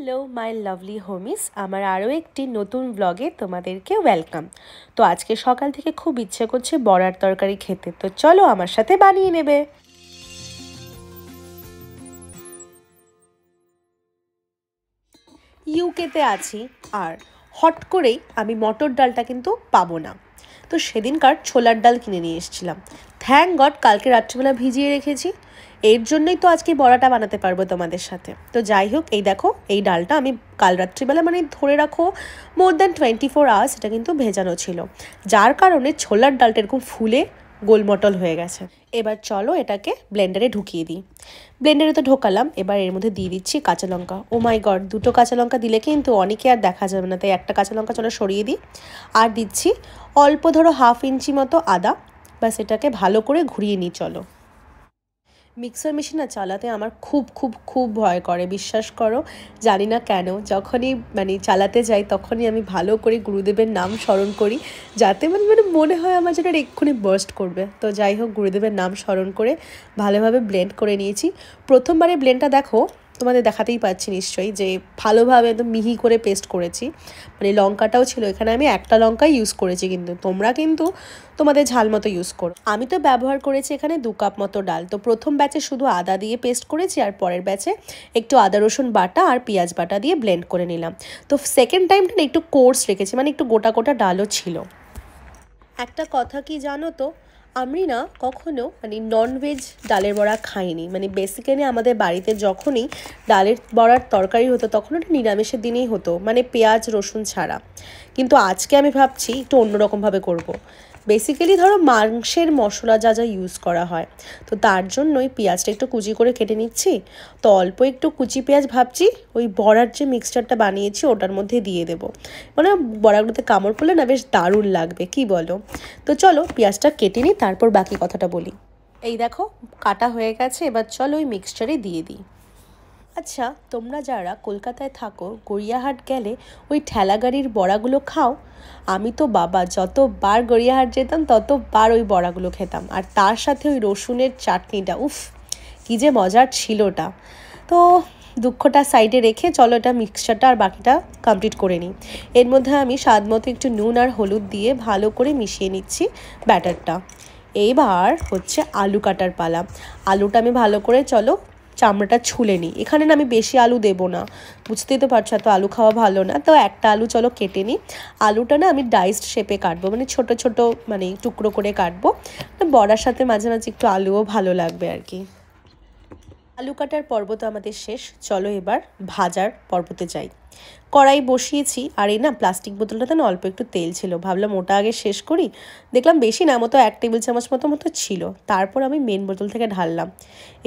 Hello my lovely হোমিস আমার আরও একটি নতুন ব্লগে তোমাদেরকে ওয়েলকাম তো আজকে সকাল থেকে খুব ইচ্ছে করছে বড়ার তরকারি খেতে তো চলো আমার সাথে বানিয়ে নেবে ইউকেতে আছি আর হট করেই আমি মটর ডালটা কিন্তু পাবো না তো সেদিনকার ছোলার ডাল কিনে নিয়ে এসেছিলাম থ্যাংক গড কালকে রাত্রিবেলা ভিজিয়ে রেখেছি এর জন্যই তো আজকে বড়াটা বানাতে পারবো তোমাদের সাথে তো যাই হোক এই দেখো এই ডালটা আমি কাল রাত্রিবেলা মানে ধরে রাখো more than twenty four hours এটা কিন্তু ভেজানো ছিল যার কারণে ছোলার ডালটা এরকম ফুলে গোলমটল হয়ে গেছে এবার চলো এটাকে ব্লেন্ডারে ঢুকিয়ে দিই ব্লেন্ডারে তো ঢোকালাম এবার এর মধ্যে দিয়ে দিচ্ছি কাঁচা লঙ্কা ও মাই গড দুটো কাঁচা লঙ্কা দিলে কিন্তু অনেকে আর দেখা যাবে না তাই একটা কাঁচা লঙ্কা চলো সরিয়ে দিই আর দিচ্ছি অল্প ধরো হাফ ইঞ্চি মতো আদা বাস এটাকে ভালো করে ঘুরিয়ে নিই চলো মিক্সার মেশিনটা চালাতে আমার খুব খুব খুব ভয় করে বিশ্বাস করো জানি না কেন যখনই মানে চালাতে যাই তখনই আমি ভালো করে গুরুদেবের নাম স্মরণ করি যাতে মানে মানে মনে হয় আমার যেটা এক্ষুনি বার্স্ট করবে তো যাই হোক গুরুদেবের নাম স্মরণ করে ভালোভাবে ব্লেন্ড করে নিয়েছি প্রথমবারে ব্লেন্ডটা দেখো তোমাদের দেখাতেই পাচ্ছি নিশ্চয়ই যে ভালোভাবে একদম মিহি করে পেস্ট করেছি মানে লঙ্কাটাও ছিল এখানে আমি একটা লঙ্কা ইউজ করেছি কিন্তু তোমরা কিন্তু তোমাদের ঝাল মতো ইউজ করো আমি তো ব্যবহার করেছি এখানে দু কাপ মতো ডাল তো প্রথম ব্যাচে শুধু আদা দিয়ে পেস্ট করেছি আর পরের ব্যাচে একটু আদা রসুন বাটা আর পেঁয়াজ বাটা দিয়ে ব্লেন্ড করে নিলাম তো সেকেন্ড টাইমটা একটু কোর্স রেখেছি মানে একটু গোটা গোটা ডালও ছিল একটা কথা কি জানো তো আমি না কখনো মানে ননভেজ ডালের বড়া খাইনি মানে বেসিক্যালি আমাদের বাড়িতে যখনই ডালের বড়ার তরকারি হতো তখন ওটা নিরামিষের দিনেই হতো মানে পেঁয়াজ রসুন ছাড়া কিন্তু আজকে আমি ভাবছি একটু অন্যরকমভাবে করব। বেসিক্যালি ধরো মাংসের মশলা যা যা ইউজ করা হয় তো তার জন্যই পেঁয়াজটা একটু কুচি করে কেটে নিচ্ছি তো অল্প একটু কুচি পেঁয়াজ ভাবছি ওই বড়ার যে মিক্সচারটা বানিয়েছি ওটার মধ্যে দিয়ে দেব মানে বড়াগুলোতে কামড় পড়লে না বেশ দারুণ লাগবে কি বলো তো চলো পেঁয়াজটা কেটে নিই তারপর বাকি কথাটা বলি এই দেখো কাটা হয়ে গেছে এবার চলো ওই মিক্সচারে দিয়ে দিই আচ্ছা তোমরা যারা কলকাতায় থাকো গড়িয়াহাট গেলে ওই গাড়ির বড়াগুলো খাও আমি তো বাবা যতবার গড়িয়াহাট যেতাম ততবার ওই বড়াগুলো খেতাম আর তার সাথে ওই রসুনের চাটনিটা উফ কী যে মজার ছিল ওটা তো দুঃখটা সাইডে রেখে চলো এটা মিক্সচারটা আর বাকিটা কমপ্লিট করে নিই এর মধ্যে আমি স্বাদ মতো একটু নুন আর হলুদ দিয়ে ভালো করে মিশিয়ে নিচ্ছি ব্যাটারটা এইবার হচ্ছে আলু কাটার পালা আলুটা আমি ভালো করে চলো চামড়াটা ছুলে নিই এখানে না আমি বেশি আলু দেবো না বুঝতেই তো পারছো এত আলু খাওয়া ভালো না তো একটা আলু চলো কেটে নিই আলুটা না আমি ডাইসড শেপে কাটবো মানে ছোট ছোট মানে টুকরো করে কাটবো মানে বড়ার সাথে মাঝে মাঝে একটু আলুও ভালো লাগবে আর কি আলু কাটার পর্ব তো আমাদের শেষ চলো এবার ভাজার পর্বতে যাই কড়াই বসিয়েছি আর এই না প্লাস্টিক বোতলটাতে না অল্প একটু তেল ছিল ভাবলাম ওটা আগে শেষ করি দেখলাম বেশি না মতো এক টেবিল চামচ মতো মতো ছিল তারপর আমি মেন বোতল থেকে ঢাললাম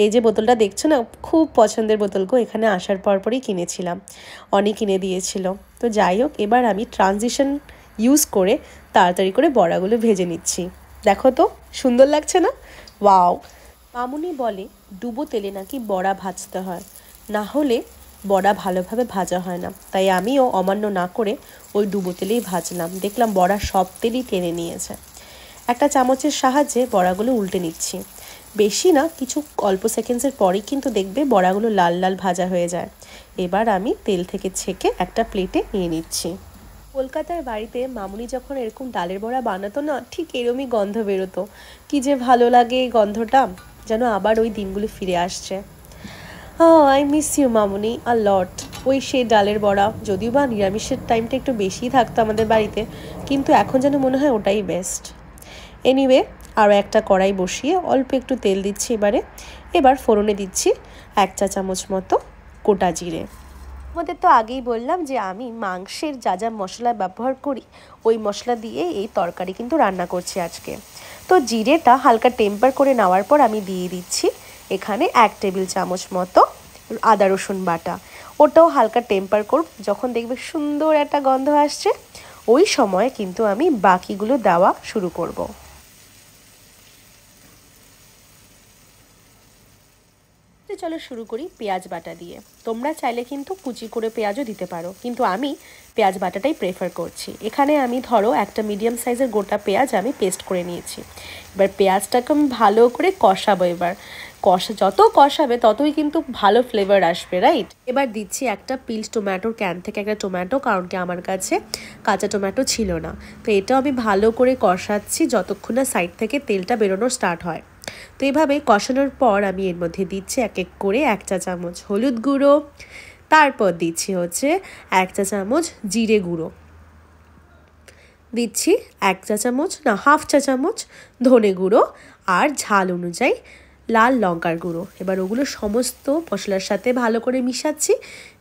এই যে বোতলটা দেখছো না খুব পছন্দের বোতলগুলো এখানে আসার পর পরই কিনেছিলাম অনেক কিনে দিয়েছিল তো যাই হোক এবার আমি ট্রানজিশন ইউজ করে তাড়াতাড়ি করে বড়াগুলো ভেজে নিচ্ছি দেখো তো সুন্দর লাগছে না ওয়াও মামুনি বলে ডুবো তেলে নাকি বড়া ভাজতে হয় না হলে বড়া ভালোভাবে ভাজা হয় না তাই আমিও অমান্য না করে ওই ডুবো তেলেই ভাজলাম দেখলাম বড়া সব তেলই টেনে নিয়েছে একটা চামচের সাহায্যে বড়াগুলো উল্টে নিচ্ছি বেশি না কিছু অল্প সেকেন্ডসের পরেই কিন্তু দেখবে বড়াগুলো লাল লাল ভাজা হয়ে যায় এবার আমি তেল থেকে ছেঁকে একটা প্লেটে নিয়ে নিচ্ছি কলকাতার বাড়িতে মামুনি যখন এরকম ডালের বড়া বানাতো না ঠিক এরমই গন্ধ বেরোতো কি যে ভালো লাগে এই গন্ধটা যেন আবার ওই দিনগুলো ফিরে আসছে হ্যাঁ আই মিস ইউ মামুনি আ লট ওই সেই ডালের বড়া যদিও বা নিরামিষের টাইমটা একটু বেশিই থাকতো আমাদের বাড়িতে কিন্তু এখন যেন মনে হয় ওটাই বেস্ট এনিওয়ে আরও একটা কড়াই বসিয়ে অল্প একটু তেল দিচ্ছি এবারে এবার ফোড়নে দিচ্ছি এক চা চামচ মতো গোটা জিরে আমাদের তো আগেই বললাম যে আমি মাংসের যা যা মশলা ব্যবহার করি ওই মশলা দিয়ে এই তরকারি কিন্তু রান্না করছি আজকে তো জিরেটা হালকা টেম্পার করে নেওয়ার পর আমি দিয়ে দিচ্ছি এখানে এক টেবিল চামচ মতো আদা রসুন বাটা ওটাও হালকা টেম্পার করব যখন দেখবে সুন্দর একটা গন্ধ আসছে ওই সময় কিন্তু আমি বাকিগুলো দেওয়া শুরু করব। চলো শুরু করি পেঁয়াজ বাটা দিয়ে তোমরা চাইলে কিন্তু কুচি করে পেঁয়াজও দিতে পারো কিন্তু আমি পেঁয়াজ বাটাটাই প্রেফার করছি এখানে আমি ধরো একটা মিডিয়াম সাইজের গোটা পেঁয়াজ আমি পেস্ট করে নিয়েছি এবার পেঁয়াজটাকে আমি ভালো করে কষাবো এবার কষা যত কষাবে ততই কিন্তু ভালো ফ্লেভার আসবে রাইট এবার দিচ্ছি একটা পিল টোম্যাটোর ক্যান থেকে একটা টোম্যাটো কারণ কি আমার কাছে কাঁচা টোম্যাটো ছিল না তো এটাও আমি ভালো করে কষাচ্ছি যতক্ষণ না সাইড থেকে তেলটা বেরোনো স্টার্ট হয় তো এভাবে কষানোর পর আমি এর মধ্যে দিচ্ছি এক এক করে এক চা চামচ হলুদ গুঁড়ো তারপর দিচ্ছি হচ্ছে এক চা চামচ জিরে গুঁড়ো দিচ্ছি এক চা চামচ না হাফ চা চামচ ধনে গুঁড়ো আর ঝাল অনুযায়ী লাল লঙ্কার গুঁড়ো এবার ওগুলো সমস্ত মশলার সাথে ভালো করে মিশাচ্ছি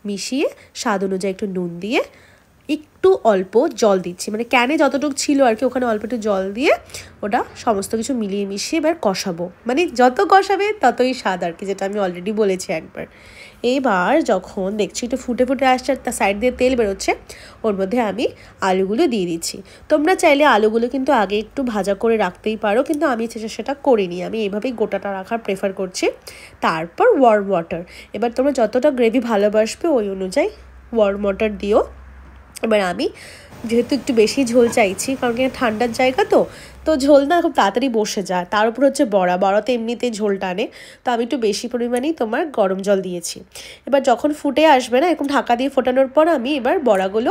মিশিয়ে স্বাদ অনুযায়ী একটু নুন দিয়ে একটু অল্প জল দিচ্ছি মানে ক্যানে যতটুকু ছিল আর কি ওখানে অল্প একটু জল দিয়ে ওটা সমস্ত কিছু মিলিয়ে মিশিয়ে এবার কষাবো মানে যত কষাবে ততই স্বাদ আর কি যেটা আমি অলরেডি বলেছি একবার এবার যখন দেখছি একটু ফুটে ফুটে আসছে তার সাইড দিয়ে তেল বেরোচ্ছে ওর মধ্যে আমি আলুগুলো দিয়ে দিচ্ছি তোমরা চাইলে আলুগুলো কিন্তু আগে একটু ভাজা করে রাখতেই পারো কিন্তু আমি সেটা করিনি আমি এইভাবেই গোটাটা রাখার প্রেফার করছি তারপর ওয়ার্ম ওয়াটার এবার তোমরা যতটা গ্রেভি ভালোবাসবে ওই অনুযায়ী ওয়ার্ম ওয়াটার দিও এবার আমি যেহেতু একটু বেশি ঝোল চাইছি কারণ কি ঠান্ডার জায়গা তো তো ঝোল না খুব তাড়াতাড়ি বসে যায় তার উপর হচ্ছে বড়া বড়া তো এমনিতে ঝোল টানে তো আমি একটু বেশি পরিমাণেই তোমার গরম জল দিয়েছি এবার যখন ফুটে আসবে না এরকম ঢাকা দিয়ে ফোটানোর পর আমি এবার বড়াগুলো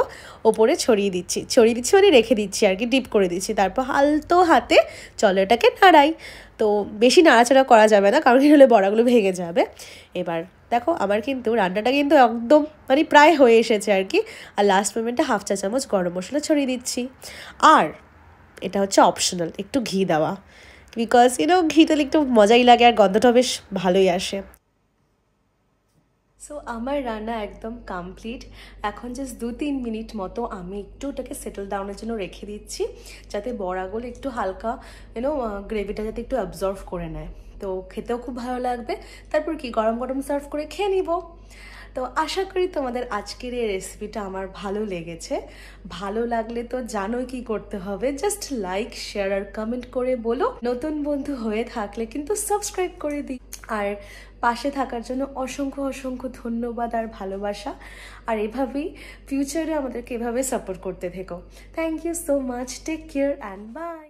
ওপরে ছড়িয়ে দিচ্ছি ছড়িয়ে দিচ্ছি মানে রেখে দিচ্ছি আর কি ডিপ করে দিচ্ছি তারপর হালতো হাতে চলেটাকে নাড়াই তো বেশি নাড়াচাড়া করা যাবে না কারণ হলে বড়াগুলো ভেঙে যাবে এবার দেখো আমার কিন্তু রান্নাটা কিন্তু একদম মানে প্রায় হয়ে এসেছে আর কি আর লাস্ট মোমেন্টে হাফ চা চামচ গরম মশলা ছড়িয়ে দিচ্ছি আর এটা হচ্ছে অপশনাল একটু ঘি দেওয়া বিকজ ইউনো ঘি তাহলে একটু মজাই লাগে আর গন্ধটা বেশ ভালোই আসে সো আমার রান্না একদম কমপ্লিট এখন জাস্ট দু তিন মিনিট মতো আমি একটু ওটাকে সেটেল ডাউনের জন্য রেখে দিচ্ছি যাতে বড়াগুলো একটু হালকা ইউনো গ্রেভিটা যাতে একটু অ্যাবজর্ভ করে নেয় তো খেতেও খুব ভালো লাগবে তারপর কি গরম গরম সার্ভ করে খেয়ে নিব তো আশা করি তোমাদের আজকের এই রেসিপিটা আমার ভালো লেগেছে ভালো লাগলে তো জানোই কি করতে হবে জাস্ট লাইক শেয়ার আর কমেন্ট করে বলো নতুন বন্ধু হয়ে থাকলে কিন্তু সাবস্ক্রাইব করে দিই আর পাশে থাকার জন্য অসংখ্য অসংখ্য ধন্যবাদ আর ভালোবাসা আর এভাবেই ফিউচারে আমাদেরকে এভাবে সাপোর্ট করতে থেকো thank you so much take care and by